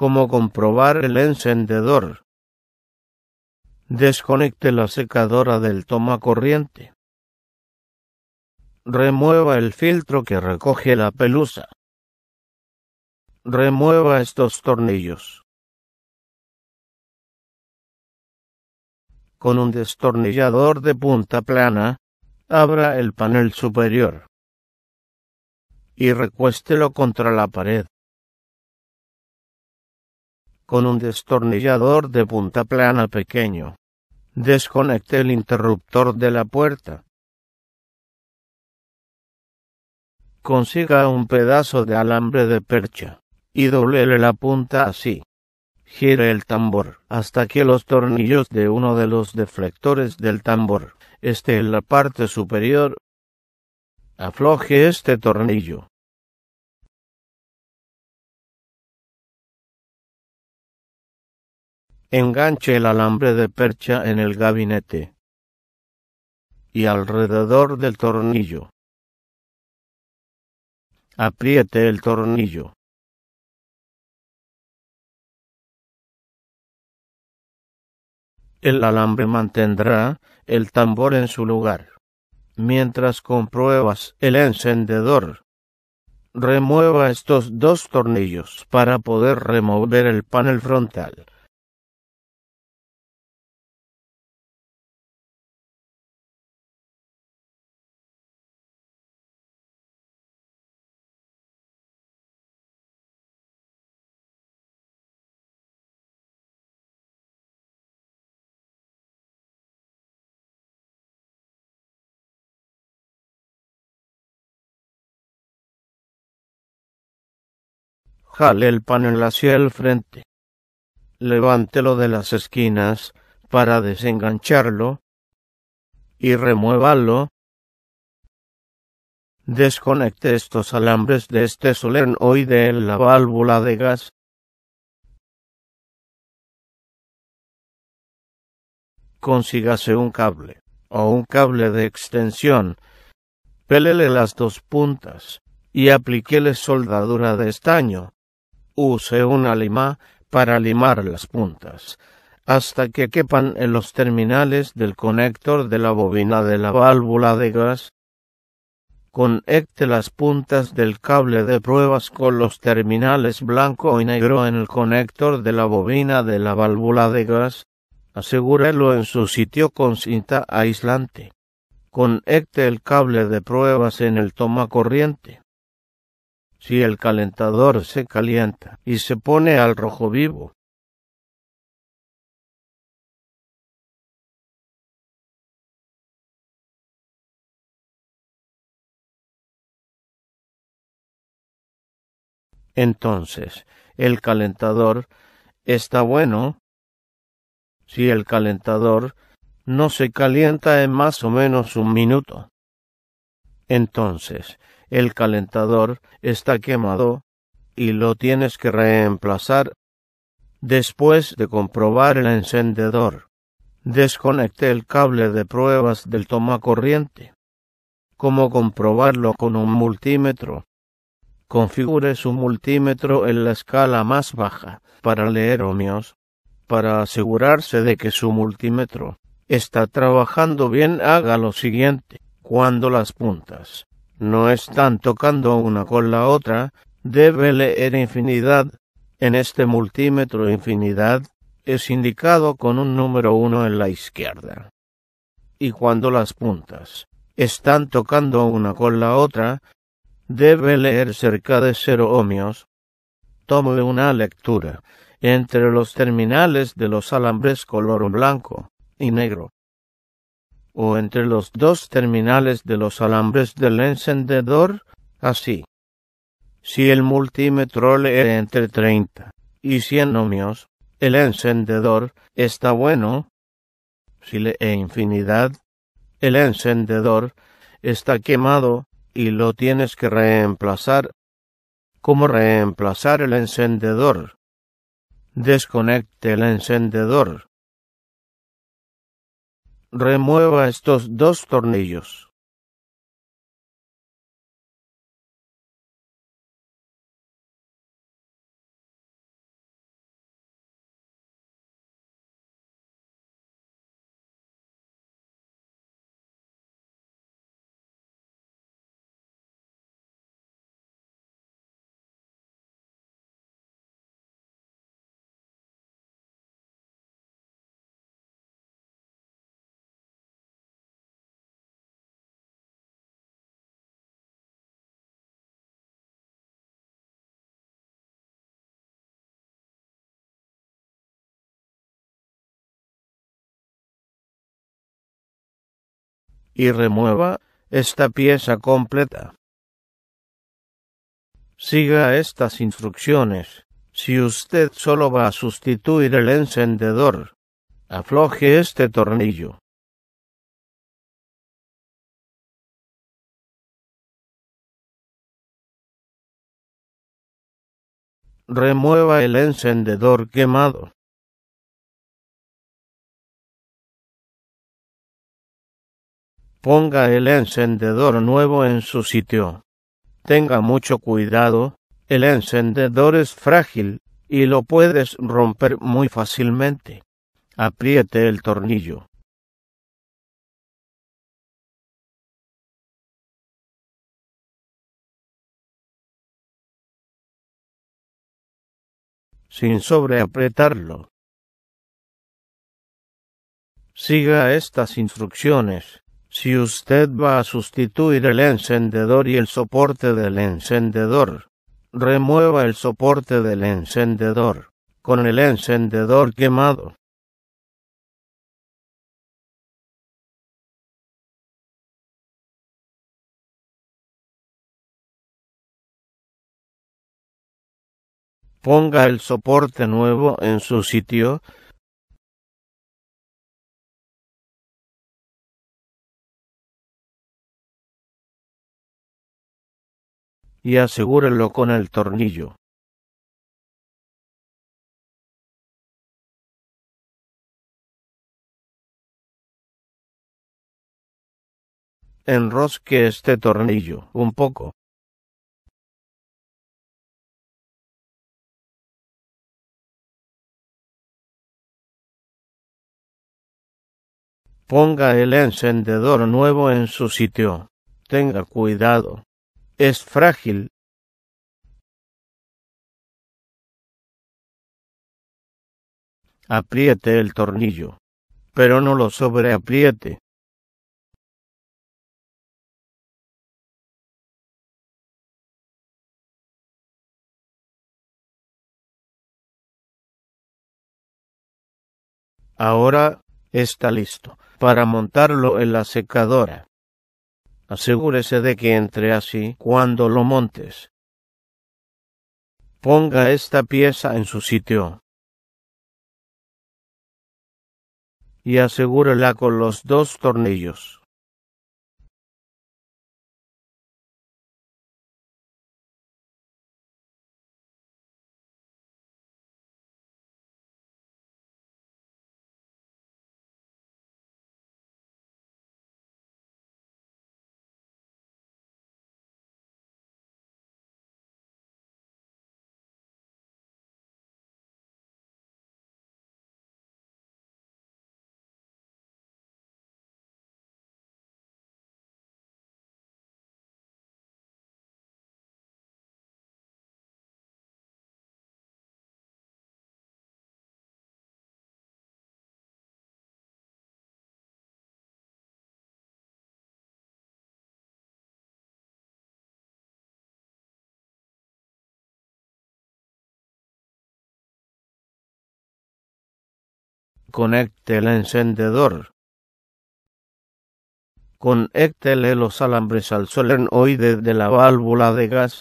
Cómo comprobar el encendedor. Desconecte la secadora del toma corriente. Remueva el filtro que recoge la pelusa. Remueva estos tornillos. Con un destornillador de punta plana, abra el panel superior y recuéstelo contra la pared con un destornillador de punta plana pequeño. Desconecte el interruptor de la puerta. Consiga un pedazo de alambre de percha y doblele la punta así. Gire el tambor hasta que los tornillos de uno de los deflectores del tambor esté en la parte superior. Afloje este tornillo Enganche el alambre de percha en el gabinete y alrededor del tornillo. Apriete el tornillo. El alambre mantendrá el tambor en su lugar. Mientras compruebas el encendedor, remueva estos dos tornillos para poder remover el panel frontal. Jale el panel hacia el frente. Levántelo de las esquinas para desengancharlo y remuévalo. Desconecte estos alambres de este solenoide en la válvula de gas. Consígase un cable o un cable de extensión. Pélele las dos puntas y aplíquele soldadura de estaño. Use una lima para limar las puntas, hasta que quepan en los terminales del conector de la bobina de la válvula de gas. Conecte las puntas del cable de pruebas con los terminales blanco y negro en el conector de la bobina de la válvula de gas. Asegúrelo en su sitio con cinta aislante. Conecte el cable de pruebas en el toma corriente si el calentador se calienta y se pone al rojo vivo. Entonces, el calentador está bueno si el calentador no se calienta en más o menos un minuto. Entonces, el calentador está quemado y lo tienes que reemplazar después de comprobar el encendedor. Desconecte el cable de pruebas del toma corriente. ¿Cómo comprobarlo con un multímetro? Configure su multímetro en la escala más baja para leer ohmios, para asegurarse de que su multímetro está trabajando bien, haga lo siguiente. Cuando las puntas no están tocando una con la otra, debe leer infinidad. En este multímetro infinidad es indicado con un número 1 en la izquierda. Y cuando las puntas están tocando una con la otra, debe leer cerca de cero ohmios. Tome una lectura entre los terminales de los alambres color blanco y negro o entre los dos terminales de los alambres del encendedor, así. Si el multímetro lee entre 30 y 100 ohmios, el encendedor está bueno. Si lee infinidad, el encendedor está quemado y lo tienes que reemplazar. ¿Cómo reemplazar el encendedor? Desconecte el encendedor remueva estos dos tornillos. y remueva esta pieza completa. Siga estas instrucciones. Si usted solo va a sustituir el encendedor, afloje este tornillo. Remueva el encendedor quemado. ponga el encendedor nuevo en su sitio. Tenga mucho cuidado, el encendedor es frágil y lo puedes romper muy fácilmente. Apriete el tornillo. sin sobreapretarlo. Siga estas instrucciones. Si usted va a sustituir el encendedor y el soporte del encendedor, remueva el soporte del encendedor con el encendedor quemado. Ponga el soporte nuevo en su sitio y asegúrelo con el tornillo. Enrosque este tornillo un poco. Ponga el encendedor nuevo en su sitio. Tenga cuidado es frágil apriete el tornillo, pero no lo sobreapriete. Ahora está listo para montarlo en la secadora asegúrese de que entre así cuando lo montes. Ponga esta pieza en su sitio. Y asegúrela con los dos tornillos. Conecte el encendedor. Conéctele los alambres al solenoide de la válvula de gas.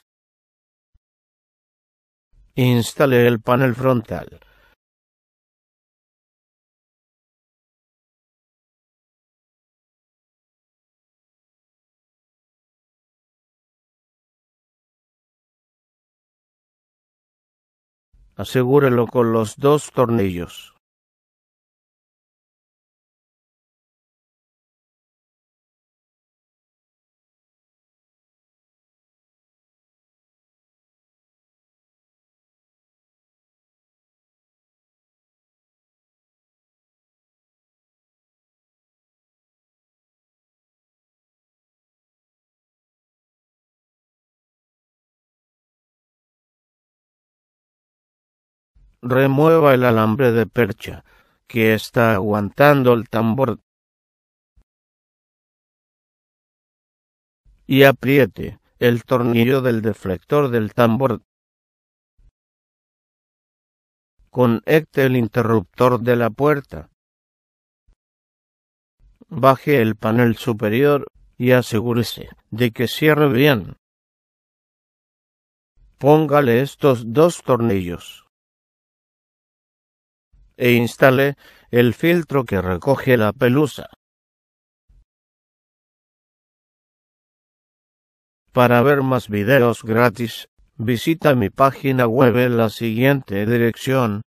Instale el panel frontal. Asegúrelo con los dos tornillos. remueva el alambre de percha que está aguantando el tambor y apriete el tornillo del deflector del tambor. Conecte el interruptor de la puerta. Baje el panel superior y asegúrese de que cierre bien. Póngale estos dos tornillos e instale el filtro que recoge la pelusa. Para ver más videos gratis, visita mi página web en la siguiente dirección